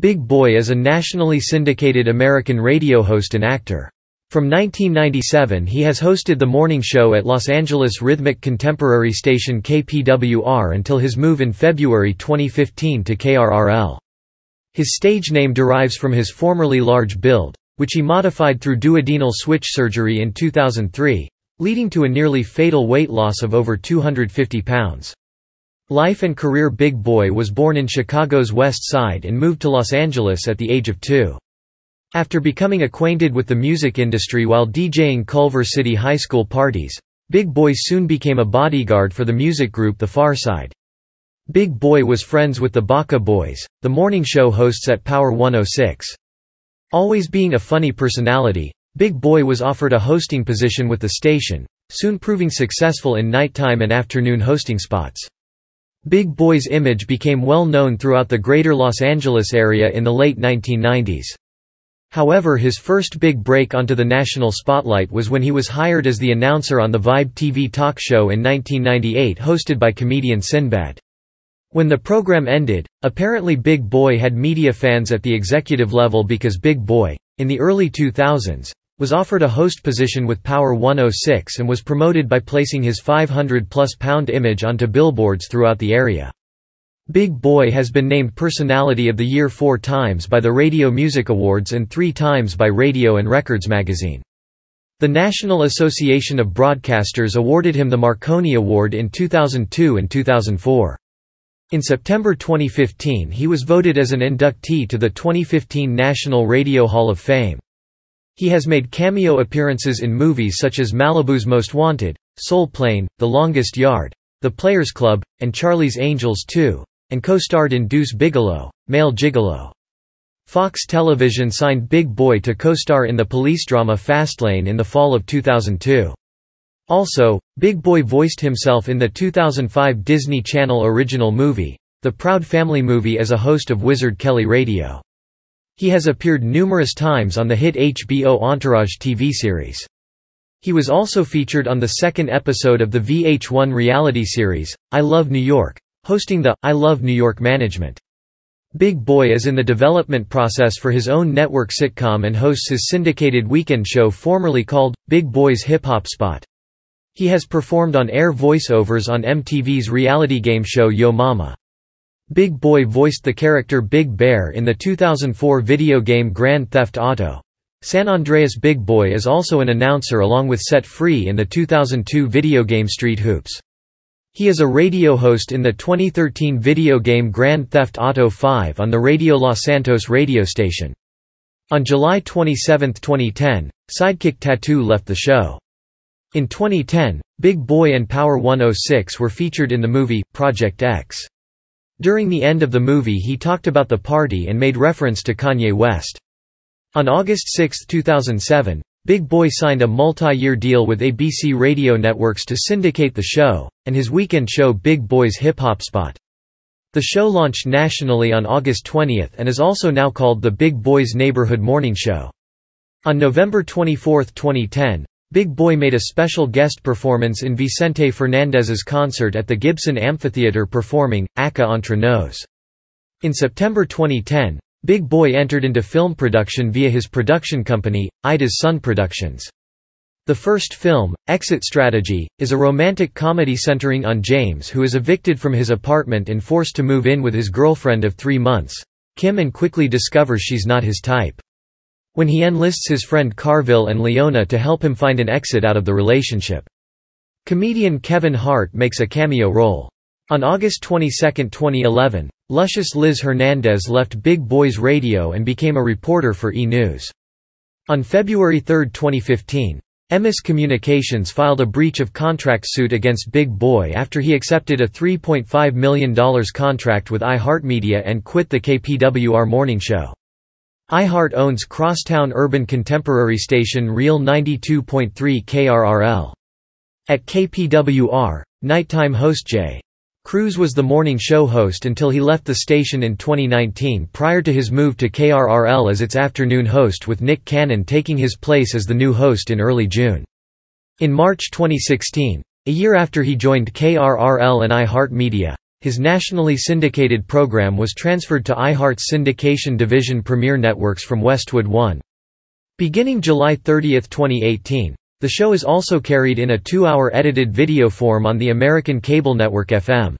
Big Boy is a nationally syndicated American radio host and actor. From 1997 he has hosted the morning show at Los Angeles rhythmic contemporary station KPWR until his move in February 2015 to KRRL. His stage name derives from his formerly large build, which he modified through duodenal switch surgery in 2003, leading to a nearly fatal weight loss of over 250 pounds. Life and career Big Boy was born in Chicago's West Side and moved to Los Angeles at the age of two. After becoming acquainted with the music industry while DJing Culver City high school parties, Big Boy soon became a bodyguard for the music group The Far Side. Big Boy was friends with the Baca Boys, the morning show hosts at Power 106. Always being a funny personality, Big Boy was offered a hosting position with the station, soon proving successful in nighttime and afternoon hosting spots. Big Boy's image became well known throughout the greater Los Angeles area in the late 1990s. However his first big break onto the national spotlight was when he was hired as the announcer on the Vibe TV talk show in 1998 hosted by comedian Sinbad. When the program ended, apparently Big Boy had media fans at the executive level because Big Boy, in the early 2000s, was offered a host position with Power 106 and was promoted by placing his 500-plus pound image onto billboards throughout the area. Big Boy has been named Personality of the Year four times by the Radio Music Awards and three times by Radio and Records magazine. The National Association of Broadcasters awarded him the Marconi Award in 2002 and 2004. In September 2015 he was voted as an inductee to the 2015 National Radio Hall of Fame. He has made cameo appearances in movies such as Malibu's Most Wanted, Soul Plane, The Longest Yard, The Players Club, and Charlie's Angels 2, and co-starred in Deuce Bigelow, Male Gigolo. Fox Television signed Big Boy to co-star in the police drama Fastlane in the fall of 2002. Also, Big Boy voiced himself in the 2005 Disney Channel original movie, The Proud Family movie as a host of Wizard Kelly Radio. He has appeared numerous times on the hit HBO Entourage TV series. He was also featured on the second episode of the VH1 reality series, I Love New York, hosting the I Love New York management. Big Boy is in the development process for his own network sitcom and hosts his syndicated weekend show formerly called, Big Boy's Hip Hop Spot. He has performed on-air voiceovers on MTV's reality game show Yo Mama. Big Boy voiced the character Big Bear in the 2004 video game Grand Theft Auto. San Andreas Big Boy is also an announcer along with Set Free in the 2002 video game Street Hoops. He is a radio host in the 2013 video game Grand Theft Auto 5 on the Radio Los Santos radio station. On July 27, 2010, Sidekick Tattoo left the show. In 2010, Big Boy and Power 106 were featured in the movie, Project X. During the end of the movie he talked about the party and made reference to Kanye West. On August 6, 2007, Big Boy signed a multi-year deal with ABC Radio Networks to syndicate the show, and his weekend show Big Boy's Hip Hop Spot. The show launched nationally on August 20 and is also now called the Big Boys Neighborhood Morning Show. On November 24, 2010, Big Boy made a special guest performance in Vicente Fernandez's concert at the Gibson Amphitheater performing, Acá Entre Nos. In September 2010, Big Boy entered into film production via his production company, Ida's Sun Productions. The first film, Exit Strategy, is a romantic comedy centering on James who is evicted from his apartment and forced to move in with his girlfriend of three months, Kim and quickly discovers she's not his type. When he enlists his friend Carville and Leona to help him find an exit out of the relationship. Comedian Kevin Hart makes a cameo role. On August 22, 2011, luscious Liz Hernandez left Big Boys Radio and became a reporter for E! News. On February 3, 2015, Emis Communications filed a breach of contract suit against Big Boy after he accepted a $3.5 million contract with iHeartMedia and quit the KPWR morning show iHeart owns crosstown urban contemporary station Real 92.3 KRRL. At KPWR, nighttime host J. Cruz was the morning show host until he left the station in 2019 prior to his move to KRRL as its afternoon host with Nick Cannon taking his place as the new host in early June. In March 2016, a year after he joined KRRL and iHeartMedia, his nationally syndicated program was transferred to iHeart's syndication division Premier Networks from Westwood One. Beginning July 30, 2018, the show is also carried in a two-hour edited video form on the American cable network FM.